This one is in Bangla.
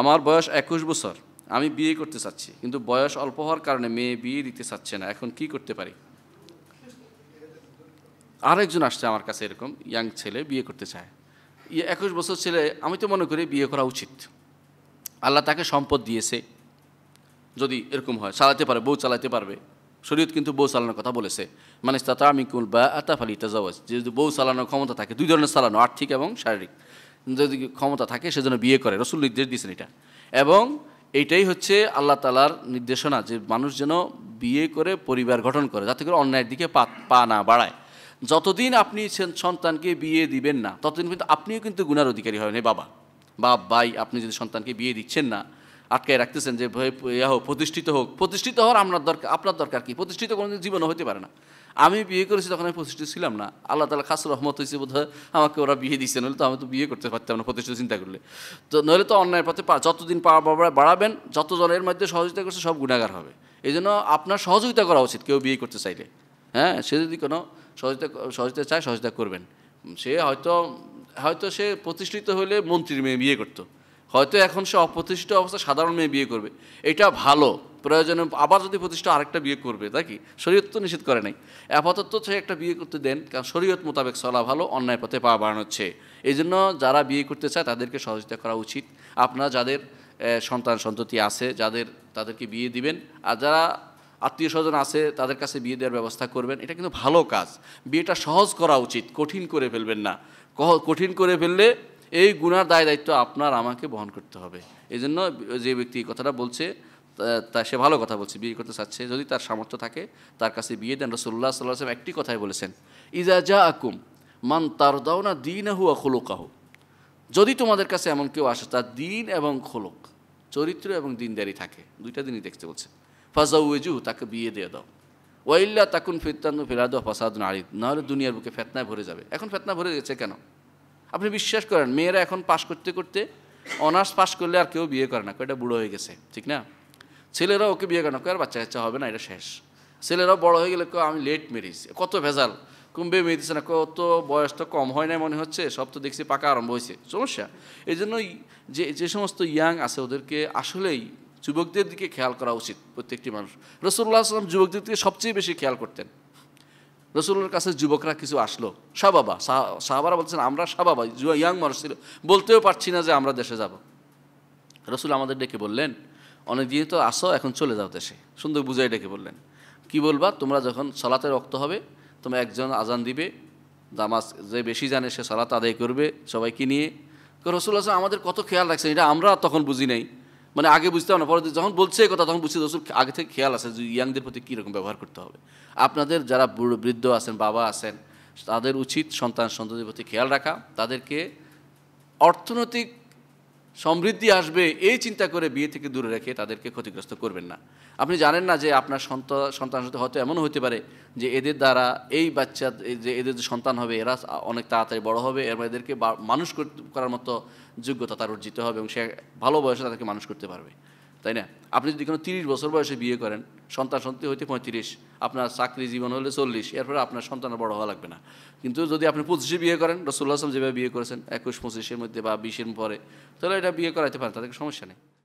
আমার বয়স একুশ বছর আমি বিয়ে করতে চাচ্ছি কিন্তু বয়স অল্প হওয়ার কারণে মেয়ে বিয়ে দিতে চাচ্ছে না এখন কি করতে পারি আরেকজন আসছে আমার কাছে এরকম ইয়াং ছেলে বিয়ে করতে চায় ইয়ে একুশ বছর ছেলে আমি তো মনে করি বিয়ে করা উচিত আল্লাহ তাকে সম্পদ দিয়েছে যদি এরকম হয় চালাতে পারে বউ চালাতে পারবে শরীয়ত কিন্তু বউ চালানোর কথা বলেছে মানে তাতামিকুল বা আতাফ আলী তাজাওয়াজ যে যদি বউ চালানোর ক্ষমতা থাকে দুই ধরনের চালানো আর্থিক এবং শারীরিক যদি ক্ষমতা থাকে সেজন্য বিয়ে করে রসুল নির্দেশ দিয়েছেন এটা এবং এইটাই হচ্ছে আল্লাহ তালার নির্দেশনা যে মানুষ যেন বিয়ে করে পরিবার গঠন করে যাতে করে অন্যায়ের দিকে পা পা না বাড়ায় যতদিন আপনি সন্তানকে বিয়ে দিবেন না ততদিন কিন্তু আপনিও কিন্তু গুণার অধিকারী হবেন বাবা বাপ ভাই আপনি যদি সন্তানকে বিয়ে দিচ্ছেন না আটকায় রাখতেছেন যে ইয়া হোক প্রতিষ্ঠিত হোক প্রতিষ্ঠিত হওয়ার আপনার দরকার আপনার দরকার কি প্রতিষ্ঠিত কোনো জীবনও হতে পারে না আমি বিয়ে করেছি তখন আমি প্রতিষ্ঠিত ছিলাম না আল্লাহ তালা খাস রহমত হয়েছে বোধ আমাকে ওরা বিয়ে দিচ্ছে নইলে তো আমি তো বিয়ে করতে পারতাম না প্রতিষ্ঠিত চিন্তা করলে তো নইলে তো অন্যায় পথে যতদিন বাড়াবেন যত জনের মধ্যে সহযোগিতা করছে সব গুণাগার হবে এই জন্য আপনার সহযোগিতা করা উচিত কেউ বিয়ে করতে চাইলে হ্যাঁ সে যদি কোনো সহযোগিতা সহযোগিতা চায় সহযোগিতা করবেন সে হয়তো হয়তো সে প্রতিষ্ঠিত হলে মন্ত্রীর মেয়ে বিয়ে করতো হয়তো এখন সে অপ্রতিষ্ঠিত অবস্থা সাধারণ মেয়ে বিয়ে করবে এটা ভালো প্রয়োজনে আবার যদি প্রতিষ্ঠা আরেকটা বিয়ে করবে তাই কি শরীয়ত তো নিষেধ করে নাই আপাতত সে একটা বিয়ে করতে দেন কারণ শরীয়ত মোতাবেক চলা ভালো অন্যায় পথে পা বাড়ানোচ্ছে এই জন্য যারা বিয়ে করতে চায় তাদেরকে সহযোগিতা করা উচিত আপনারা যাদের সন্তান সন্ততি আছে যাদের তাদেরকে বিয়ে দিবেন আর যারা আত্মীয় স্বজন আছে তাদের কাছে বিয়ে দেওয়ার ব্যবস্থা করবেন এটা কিন্তু ভালো কাজ বিয়েটা সহজ করা উচিত কঠিন করে ফেলবেন না কঠিন করে ফেললে এই গুণার দায় দায়িত্ব আপনার আমাকে বহন করতে হবে এই জন্য যে ব্যক্তি কথাটা বলছে তা সে ভালো কথা বলছে বিয়ে করতে চাচ্ছে যদি তার সামর্থ্য থাকে তার কাছে বিয়ে দেন রসুল্লাহ সাল্লাহ একটি কথাই বলেছেন ইজা যা আকুম মান তার দাও না দিন আহু আখোলোকাহ যদি তোমাদের কাছে এমন কেউ আসে তার দিন এবং খোলক চরিত্র এবং দিনদারি থাকে দুইটা দিনই দেখতে বলছে ফাজাউজু তাকে বিয়ে দিয়ে দাও ওয়াইল্লা তাকুন ফিরতান ফেরাদ ফাসাদ নারী নাহলে দুনিয়ার বুকে ফেতনায় ভরে যাবে এখন ফেতনা ভরে গেছে কেন আপনি বিশ্বাস করেন মেয়েরা এখন পাশ করতে করতে অনার্স পাশ করলে আর কেউ বিয়ে করে না এটা বুড়ো হয়ে গেছে ঠিক না ছেলেরা ওকে বিয়ে করে না আর বাচ্চা কাচ্চা হবে না এটা শেষ ছেলেরাও বড় হয়ে গেলে কেউ আমি লেট মেরিস কত ভেজাল কুম্ভে মেরিতেছে না কত বয়স তো কম হয় না মনে হচ্ছে সব তো দেখছি পাকা আরম্ভ হয়েছে সমস্যা এই জন্যই যে যে সমস্ত ইয়াং আছে ওদেরকে আসলেই যুবকদের দিকে খেয়াল করা উচিত প্রত্যেকটি মানুষ রসুল্লাহ আসলাম যুবকদের দিকে সবচেয়ে বেশি খেয়াল করতেন রসুলের কাছে যুবকরা কিছু আসলো সাবাবা সাহাবারা বলছেন আমরা সাবাবা ইয়াং মানুষ ছিল বলতেও পারছি না যে আমরা দেশে যাব রসুল আমাদের ডেকে বললেন অনেক দিয়ে তো আসো এখন চলে যাও দেশে সুন্দর বুঝাই ডেকে বললেন কি বলবা তোমরা যখন সলাতে রক্ত হবে তোমরা একজন আজান দিবে দামাজ যে বেশি জানে সে সলাত আদায় করবে সবাইকে নিয়ে রসুল আসলাম আমাদের কত খেয়াল রাখছেন এটা আমরা তখন বুঝি নাই মানে আগে বুঝতাম না পরে যখন বলছে কথা তখন বুঝছে রসুল আগে থেকে খেয়াল আছে যে ইয়াংদের প্রতি কীরকম ব্যবহার করতে হবে আপনাদের যারা বৃদ্ধ আছেন বাবা আছেন তাদের উচিত সন্তান সন্ততির প্রতি খেয়াল রাখা তাদেরকে অর্থনৈতিক সমৃদ্ধি আসবে এই চিন্তা করে বিয়ে থেকে দূরে রেখে তাদেরকে ক্ষতিগ্রস্ত করবেন না আপনি জানেন না যে আপনার সন্তান সন্তান হয়তো এমন হতে পারে যে এদের দ্বারা এই বাচ্চা যে এদের যে সন্তান হবে এরা অনেক তাড়াতাড়ি বড় হবে এবং এদেরকে মানুষ করার মতো যোগ্যতা তার অর্জিত হবে এবং সে ভালো বয়সে তাদেরকে মানুষ করতে পারবে তাই না আপনি যদি কোনো তিরিশ বছর বয়সে বিয়ে করেন সন্তান সন্তি হইতে পঁয়ত্রিশ আপনার চাকরি জীবন হলে চল্লিশ এরপরে আপনার সন্তান বড় হওয়া লাগবে না কিন্তু যদি আপনি পঁচিশে বিয়ে করেন রসুল্লাহ আসলাম যেভাবে বিয়ে করেছেন একুশ পঁচিশের মধ্যে বা বিশের পরে তাহলে এটা বিয়ে করাইতে পারেন তাদের সমস্যা নেই